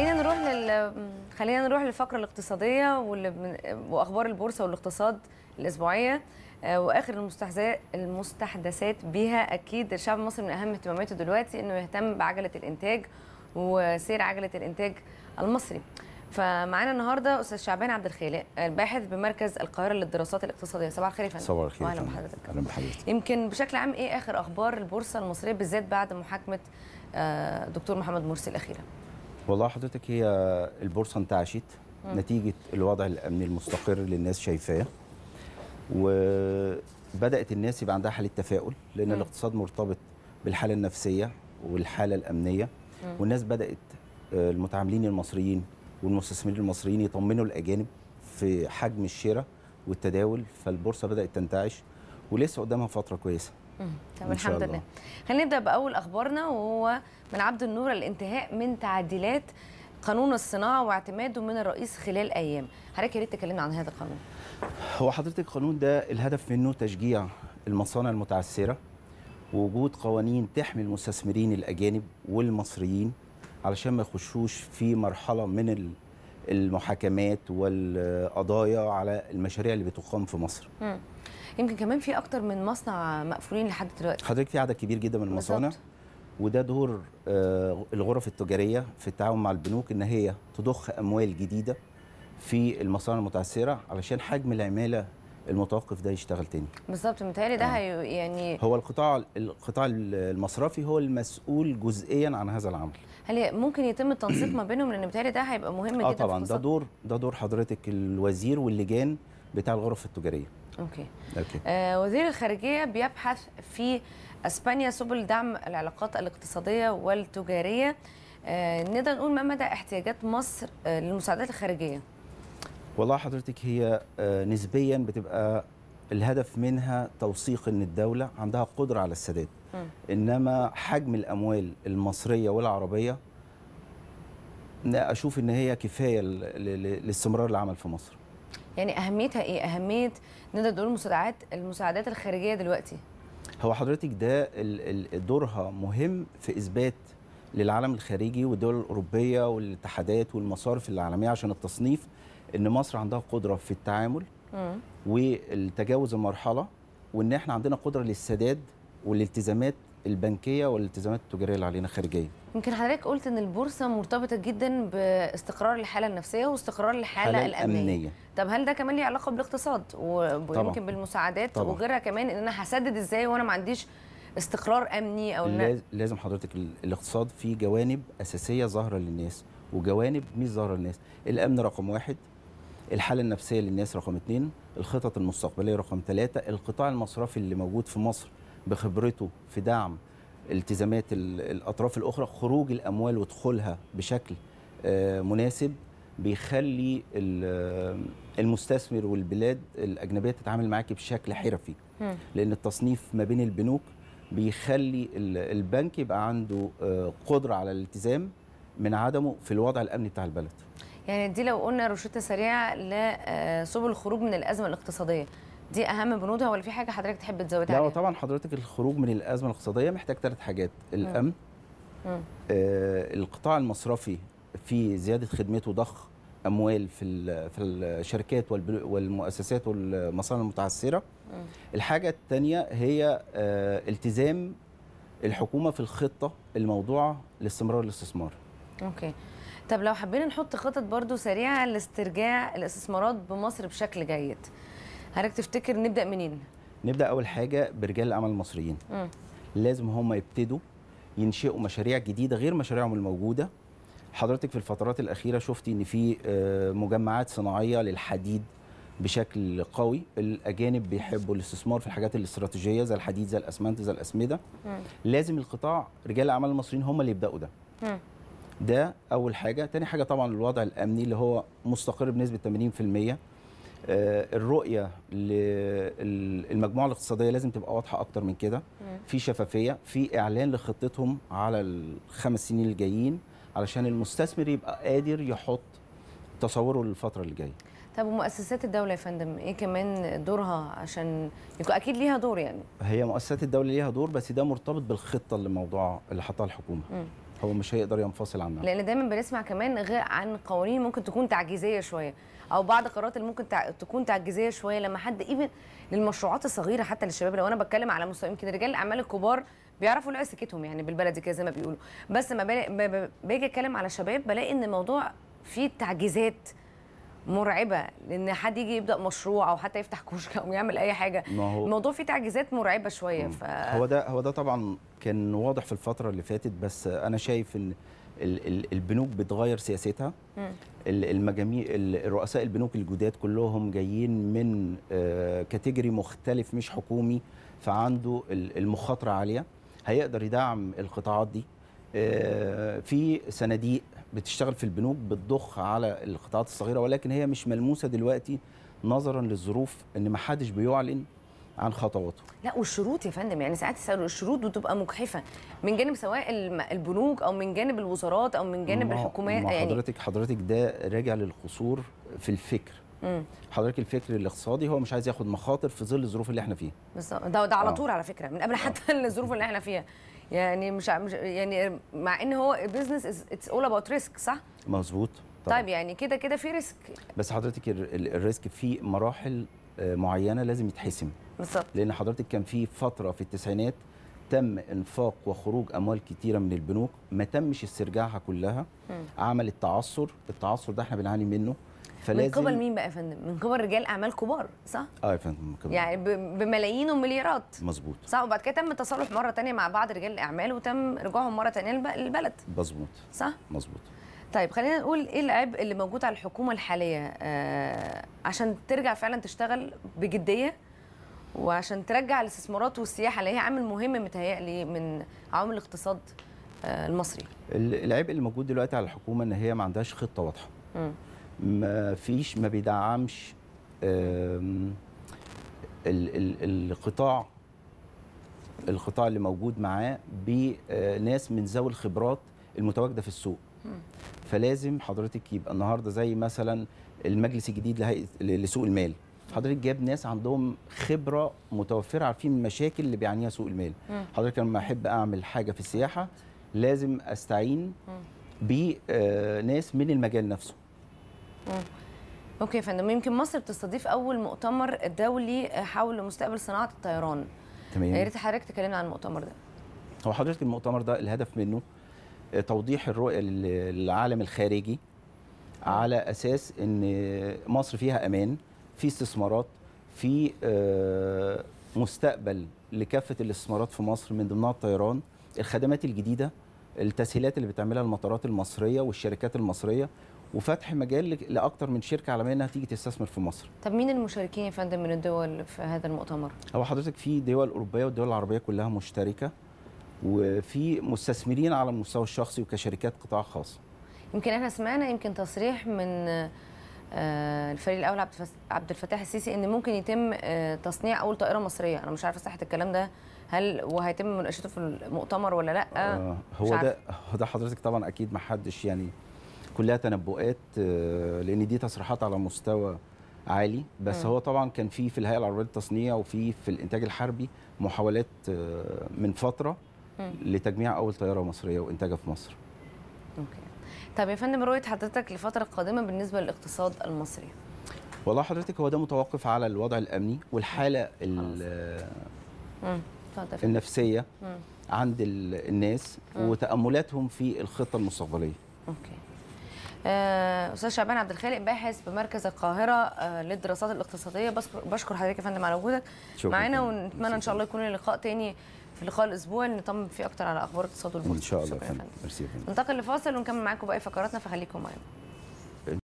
خلينا نروح لل خلينا نروح للفقره الاقتصاديه واخبار البورصه والاقتصاد الاسبوعيه آه، واخر المستحدثات المستحدثات بها اكيد الشعب المصري من اهم اهتماماته دلوقتي انه يهتم بعجله الانتاج وسير عجله الانتاج المصري فمعانا النهارده استاذ شعبان عبد الخالق الباحث بمركز القاهره للدراسات الاقتصاديه صباح الخير يا فندم صباح الخير اهلا بحضرتك اهلا بحضرتك يمكن بشكل عام ايه اخر اخبار البورصه المصريه بالذات بعد محاكمه آه، دكتور محمد مرسي الاخيره والله حضرتك هي البورصه انتعشت نتيجه الوضع الامني المستقر اللي الناس شايفاه وبدات الناس يبقى عندها حاله تفاؤل لان الاقتصاد مرتبط بالحاله النفسيه والحاله الامنيه والناس بدات آه، المتعاملين المصريين والمستثمرين المصريين يطمنوا الاجانب في حجم الشراء والتداول فالبورصه بدات تنتعش ولسه قدامها فتره كويسه تمام الحمد لله خلينا نبدا باول اخبارنا وهو من عبد النور الانتهاء من تعديلات قانون الصناعه واعتماده من الرئيس خلال ايام حضرتك يا ريت تكلمنا عن هذا القانون هو حضرتك القانون ده الهدف منه تشجيع المصانع المتعثره ووجود قوانين تحمي المستثمرين الاجانب والمصريين علشان ما يخشوش في مرحله من المحاكمات والقضايا على المشاريع اللي بتقام في مصر مم. يمكن كمان في اكتر من مصنع مقفولين لحد دلوقتي حضرتك في عدد كبير جدا من المصانع بالزبط. وده دور آه، الغرف التجاريه في التعاون مع البنوك ان هي تضخ اموال جديده في المصانع المتعثره علشان حجم العماله المتوقف ده يشتغل تاني بالظبط متهيألي ده آه. يعني هو القطاع القطاع المصرفي هو المسؤول جزئيا عن هذا العمل هل ممكن يتم التنسيق ما بينهم لان متهيألي ده هيبقى مهم آه جدا اه طبعا ده دور ده دور حضرتك الوزير واللجان بتاع الغرف التجاريه اوكي, أوكي. آه وزير الخارجيه بيبحث في اسبانيا سبل دعم العلاقات الاقتصاديه والتجاريه آه نقدر نقول ما مدى احتياجات مصر آه للمساعدات الخارجيه والله حضرتك هي آه، نسبيا بتبقى الهدف منها توثيق ان الدوله عندها قدره على السداد انما حجم الاموال المصريه والعربيه اشوف ان هي كفايه لاستمرار العمل في مصر يعني اهميتها ايه اهميه نقدر نقول المساعدات المساعدات الخارجيه دلوقتي هو حضرتك ده دورها مهم في اثبات للعالم الخارجي والدول الاوروبيه والاتحادات والمصارف العالميه عشان التصنيف ان مصر عندها قدره في التعامل والتجاوز المرحله وان احنا عندنا قدره للسداد والالتزامات البنكيه والالتزامات التجاريه اللي علينا خارجيا. يمكن حضرتك قلت ان البورصه مرتبطه جدا باستقرار الحاله النفسيه واستقرار الحاله الامنيه. الأمنية. طب هل ده كمان ليه علاقه بالاقتصاد ويمكن بالمساعدات طبعًا. وغيرها كمان ان انا هسدد ازاي وانا ما عنديش استقرار امني او لازم حضرتك الاقتصاد فيه جوانب اساسيه ظاهره للناس وجوانب مش ظاهره للناس، الامن رقم واحد الحاله النفسيه للناس رقم اثنين الخطط المستقبليه رقم ثلاثه القطاع المصرفي اللي موجود في مصر بخبرته في دعم التزامات الاطراف الاخرى خروج الاموال ودخولها بشكل آه، مناسب بيخلي المستثمر والبلاد الاجنبيه تتعامل معاك بشكل حرفي لان التصنيف ما بين البنوك بيخلي البنك يبقى عنده آه، قدره على الالتزام من عدمه في الوضع الامني بتاع البلد يعني دي لو قلنا روشته سريعه لسبل آه، الخروج من الازمه الاقتصاديه دي اهم بنودها ولا في حاجه حضرتك تحب تزودها لا طبعا حضرتك الخروج من الازمه الاقتصاديه محتاج ثلاث حاجات الامن آه القطاع المصرفي في زياده خدمته ضخ اموال في في الشركات والمؤسسات والمصانع المتعثره الحاجه الثانيه هي آه، التزام الحكومه في الخطه الموضوعه لاستمرار الاستثمار اوكي طب لو حبينا نحط خطط برضو سريعه لاسترجاع الاستثمارات بمصر بشكل جيد حضرتك تفتكر نبدا منين نبدا اول حاجه برجال العمل المصريين م. لازم هم يبتدوا ينشئوا مشاريع جديده غير مشاريعهم الموجوده حضرتك في الفترات الاخيره شفتي ان في آه، مجمعات صناعيه للحديد بشكل قوي الاجانب بيحبوا الاستثمار في الحاجات الاستراتيجيه زي الحديد زي الاسمنت زي الاسمده م. لازم القطاع رجال الاعمال المصريين هم اللي يبداوا ده م. ده اول حاجه تاني حاجه طبعا الوضع الامني اللي هو مستقر بنسبه 80% آه، الرؤيه للمجموعه الاقتصاديه لازم تبقى واضحه اكتر من كده في شفافيه في اعلان لخطتهم على الخمس سنين الجايين علشان المستثمر يبقى قادر يحط تصوره للفتره اللي جايه طب ومؤسسات الدوله يا فندم ايه كمان دورها عشان يكون اكيد ليها دور يعني هي مؤسسات الدوله ليها دور بس ده مرتبط بالخطه اللي موضوع اللي حطها الحكومه م. هو مش هيقدر ينفصل عنها لان دايما بنسمع كمان غير عن قوانين ممكن تكون تعجيزيه شويه او بعض القرارات اللي ممكن تكون تعجيزيه شويه لما حد ايفن للمشروعات الصغيره حتى للشباب لو انا بتكلم على مستوى يمكن رجال الاعمال الكبار بيعرفوا يلاقوا سكتهم يعني بالبلدي كده زي ما بيقولوا بس لما باجي اتكلم على شباب بلاقي ان الموضوع فيه تعجيزات مرعبه لان حد يجي يبدا مشروع او حتى يفتح كشك او يعمل اي حاجه ما هو الموضوع فيه تعجيزات مرعبه شويه ف... هو ده هو ده طبعا كان واضح في الفتره اللي فاتت بس انا شايف ان البنوك بتغير سياستها المجاميع رؤساء البنوك الجداد كلهم جايين من كاتيجوري آه، مختلف مش حكومي فعنده المخاطره عاليه هيقدر يدعم القطاعات دي آه، في صناديق بتشتغل في البنوك بتضخ على القطاعات الصغيره ولكن هي مش ملموسه دلوقتي نظرا للظروف ان ما حدش بيعلن عن خطواته لا والشروط يا فندم يعني ساعات يسالوا الشروط بتبقى مجحفه من جانب سواء البنوك او من جانب الوزارات او من جانب الحكومات يعني حضرتك حضرتك ده راجع للقصور في الفكر مم. حضرتك الفكر الاقتصادي هو مش عايز ياخد مخاطر في ظل الظروف اللي احنا فيها بالظبط ده, ده على آه. طول على فكره من قبل آه. حتى آه. الظروف اللي احنا فيها يعني مش يعني مع ان هو بزنس اتس اول اباوت ريسك صح مظبوط طيب يعني كده كده في ريسك بس حضرتك الريسك في مراحل آه، معينه لازم يتحسم بالظبط لان حضرتك كان في فتره في التسعينات تم انفاق وخروج اموال كتيره من البنوك ما تمش استرجاعها كلها م. عملت تعثر التعثر ده احنا بنعاني منه فلازم من قبل مين بقى يا فندم؟ من قبل رجال اعمال كبار صح؟ اه يا فندم من قبل يعني بملايين ومليارات مظبوط صح وبعد كده تم التصالح مره ثانيه مع بعض رجال الاعمال وتم رجوعهم مره ثانيه للبلد مظبوط صح؟ مظبوط طيب خلينا نقول ايه العبء اللي موجود على الحكومه الحاليه آه عشان ترجع فعلا تشتغل بجديه وعشان ترجع الاستثمارات والسياحه اللي هي عامل مهم متهيألي من عوامل الاقتصاد آه المصري العبء اللي موجود دلوقتي على الحكومه ان هي ما عندهاش خطه واضحه ما فيش ما بيدعمش القطاع القطاع اللي موجود معاه بناس آه، من ذوي الخبرات المتواجده في السوق فلازم حضرتك يبقى النهارده زي مثلا المجلس الجديد لسوق المال حضرتك جاب ناس عندهم خبره متوفره عارفين المشاكل اللي بيعانيها سوق المال حضرتك لما احب اعمل حاجه في السياحه لازم استعين بناس آه، من المجال نفسه مم. اوكي يا فندم يمكن مصر بتستضيف اول مؤتمر دولي حول مستقبل صناعه الطيران تمام يا ريت حضرتك تكلمنا عن المؤتمر ده هو حضرتك المؤتمر ده الهدف منه توضيح الرؤيه للعالم الخارجي على اساس ان مصر فيها امان في استثمارات في آه، مستقبل لكافه الاستثمارات في مصر من ضمنها الطيران الخدمات الجديده التسهيلات اللي بتعملها المطارات المصريه والشركات المصريه وفتح مجال لاكثر من شركه عالميه انها تيجي تستثمر في مصر. طب مين المشاركين يا فندم من الدول في هذا المؤتمر؟ هو حضرتك في دول اوروبيه والدول العربيه كلها مشتركه وفي مستثمرين على المستوى الشخصي وكشركات قطاع خاص. يمكن احنا سمعنا يمكن تصريح من آه، الفريق الاول عبد الفتاح السيسي ان ممكن يتم آه، تصنيع اول طائره مصريه، انا مش عارفه صحه الكلام ده هل وهيتم مناقشته في المؤتمر ولا لا؟ آه هو ده هو ده حضرتك طبعا اكيد ما حدش يعني كلها تنبؤات آه، لان دي تصريحات على مستوى عالي بس م. هو طبعا كان في في الهيئه العربيه للتصنيع وفي في الانتاج الحربي محاولات آه، من فتره م. لتجميع اول طياره مصريه وانتاجها في مصر. اوكي. طب يا فندم رؤيه حضرتك للفتره القادمه بالنسبه للاقتصاد المصري. والله حضرتك هو ده متوقف على الوضع الامني والحاله النفسيه م. عند الناس وتاملاتهم في الخطه المستقبليه. اوكي. آه، استاذ شعبان عبد الخالق باحث بمركز القاهره آه، للدراسات الاقتصاديه بشكر حضرتك يا فندم على وجودك معانا ونتمنى ان شاء الله يكون اللقاء تاني في لقاء الاسبوع نطمن فيه اكتر على اخبار الاقتصاد والبورصه ان شاء الله يا فندم ننتقل لفاصل ونكمل معاكم باقي فقراتنا فخليكم معانا